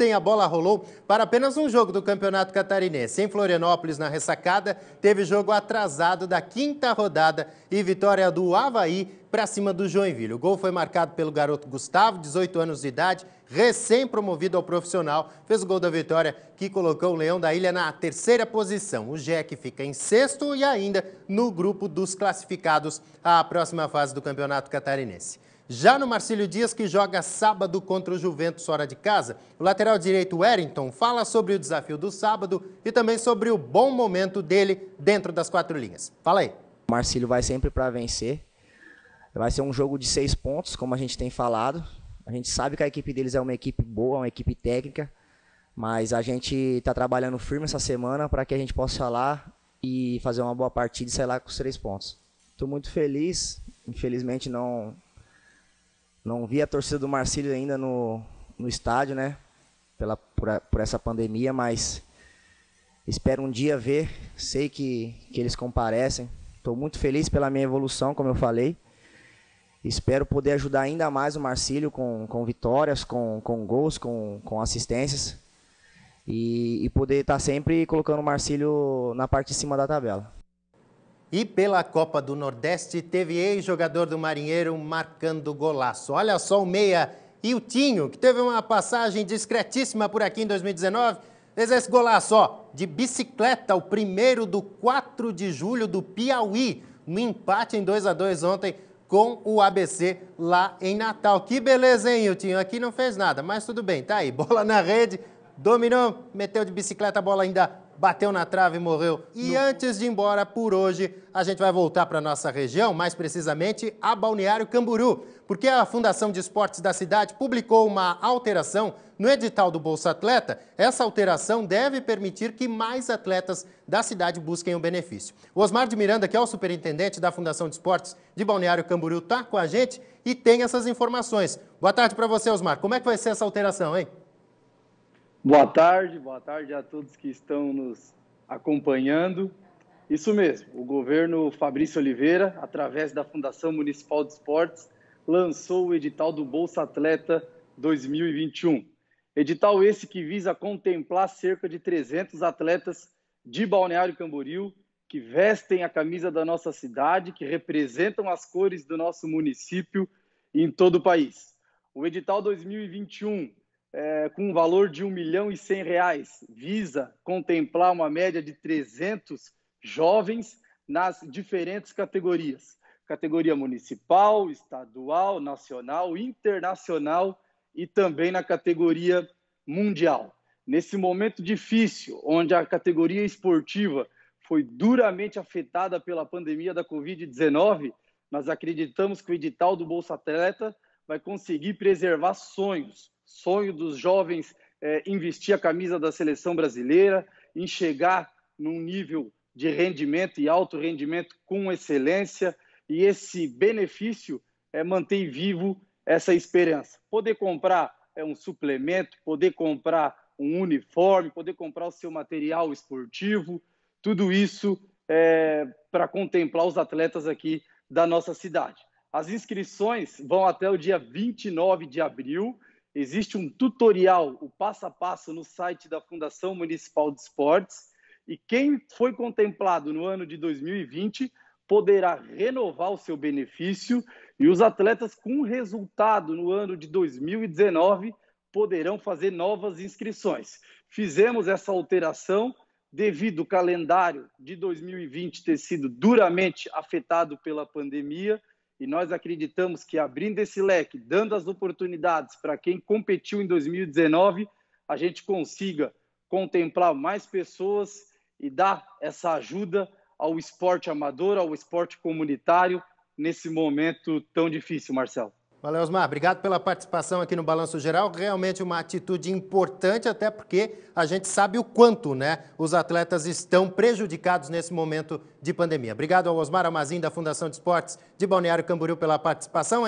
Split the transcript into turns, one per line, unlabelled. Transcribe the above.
Ontem a bola rolou para apenas um jogo do Campeonato Catarinense. Em Florianópolis, na ressacada, teve jogo atrasado da quinta rodada e vitória do Havaí para cima do Joinville. O gol foi marcado pelo garoto Gustavo, 18 anos de idade, recém-promovido ao profissional. Fez o gol da vitória que colocou o Leão da Ilha na terceira posição. O Jack fica em sexto e ainda no grupo dos classificados à próxima fase do Campeonato Catarinense. Já no Marcílio Dias, que joga sábado contra o Juventus fora de casa, o lateral direito Wellington fala sobre o desafio do sábado e também sobre o bom momento dele
dentro das quatro linhas. Fala aí. O Marcílio vai sempre para vencer. Vai ser um jogo de seis pontos, como a gente tem falado. A gente sabe que a equipe deles é uma equipe boa, uma equipe técnica, mas a gente está trabalhando firme essa semana para que a gente possa falar e fazer uma boa partida e sair lá com os três pontos. Estou muito feliz, infelizmente não não vi a torcida do Marcílio ainda no, no estádio, né? Pela, por, a, por essa pandemia, mas espero um dia ver. Sei que, que eles comparecem. Estou muito feliz pela minha evolução, como eu falei. Espero poder ajudar ainda mais o Marcílio com, com vitórias, com, com gols, com, com assistências. E, e poder estar tá sempre colocando o Marcílio na parte de cima da tabela.
E pela Copa do Nordeste, teve ex-jogador do Marinheiro marcando golaço. Olha só o meia Tinho, que teve uma passagem discretíssima por aqui em 2019. Fez esse golaço, ó, de bicicleta, o primeiro do 4 de julho do Piauí. Um empate em 2 a 2 ontem com o ABC lá em Natal. Que beleza, hein, Tinho? Aqui não fez nada, mas tudo bem, tá aí. Bola na rede, dominou, meteu de bicicleta, a bola ainda bateu na trave e morreu. E no... antes de ir embora, por hoje, a gente vai voltar para nossa região, mais precisamente a Balneário Camburu, porque a Fundação de Esportes da cidade publicou uma alteração no edital do Bolsa Atleta. Essa alteração deve permitir que mais atletas da cidade busquem o um benefício. O Osmar de Miranda, que é o superintendente da Fundação de Esportes de Balneário Camburu, está com a gente e tem essas informações. Boa tarde para você, Osmar. Como é que vai ser essa alteração, hein?
Boa tarde, boa tarde a todos que estão nos acompanhando. Isso mesmo, o governo Fabrício Oliveira, através da Fundação Municipal de Esportes, lançou o edital do Bolsa Atleta 2021. Edital esse que visa contemplar cerca de 300 atletas de Balneário Camboriú que vestem a camisa da nossa cidade, que representam as cores do nosso município em todo o país. O edital 2021 é, com um valor de 1 milhão e 100 reais, visa contemplar uma média de 300 jovens nas diferentes categorias. Categoria municipal, estadual, nacional, internacional e também na categoria mundial. Nesse momento difícil, onde a categoria esportiva foi duramente afetada pela pandemia da Covid-19, nós acreditamos que o edital do Bolsa Atleta vai conseguir preservar sonhos, sonho dos jovens é, investir a camisa da seleção brasileira, em chegar num nível de rendimento e alto rendimento com excelência, e esse benefício é manter vivo essa esperança. Poder comprar é um suplemento, poder comprar um uniforme, poder comprar o seu material esportivo, tudo isso é, para contemplar os atletas aqui da nossa cidade. As inscrições vão até o dia 29 de abril Existe um tutorial, o passo a passo, no site da Fundação Municipal de Esportes. E quem foi contemplado no ano de 2020 poderá renovar o seu benefício. E os atletas com resultado no ano de 2019 poderão fazer novas inscrições. Fizemos essa alteração devido ao calendário de 2020 ter sido duramente afetado pela pandemia e nós acreditamos que abrindo esse leque, dando as oportunidades para quem competiu em 2019, a gente consiga contemplar mais pessoas e dar essa ajuda ao esporte amador, ao esporte comunitário nesse momento tão difícil,
Marcelo. Valeu, Osmar. Obrigado pela participação aqui no Balanço Geral. Realmente uma atitude importante, até porque a gente sabe o quanto né, os atletas estão prejudicados nesse momento de pandemia. Obrigado ao Osmar Amazim, da Fundação de Esportes de Balneário Camboriú, pela participação.